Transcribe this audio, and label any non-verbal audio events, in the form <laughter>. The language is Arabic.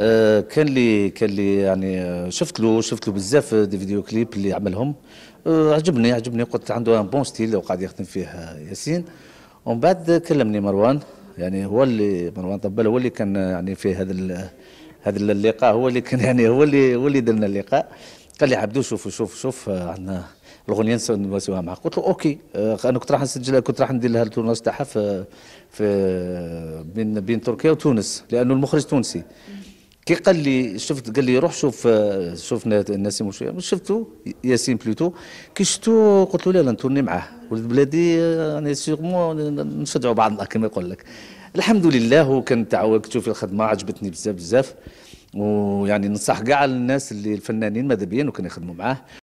آه، كان لي كان لي يعني آه، شفت له شفت له بزاف دي فيديو كليب اللي عملهم آه، عجبني عجبني قلت عنده ان بون ستيل وقاعد يخدم فيه ياسين ومن بعد كلمني مروان يعني هو اللي مروان طبال هو اللي كان يعني في هذا هذا اللقاء هو اللي كان <laughs> يعني هو اللي هو اللي درنا اللقاء قال لي عبدو شوف شوف شوف عندنا الاغنيه نسويها معك قلت له اوكي انا كنت راح نسجلها كنت راح ندير لها التورناج تاعها في في بين بين تركيا وتونس لانه المخرج تونسي كي قال لي شفت قال لي روح شوف آه، شوف نسيم وشويه شفته ياسين بلوتو كي شفتو قلت له لا لا نتورني معاه ولد بلادي آه، انا سيغمون نشجعوا بعضنا كما يقول لك الحمد لله هو كان تعاوكتو في الخدمه عجبتني بزاف بزاف ويعني ننصح كاع الناس اللي الفنانين ماذا بيا وكان يخدموا معاه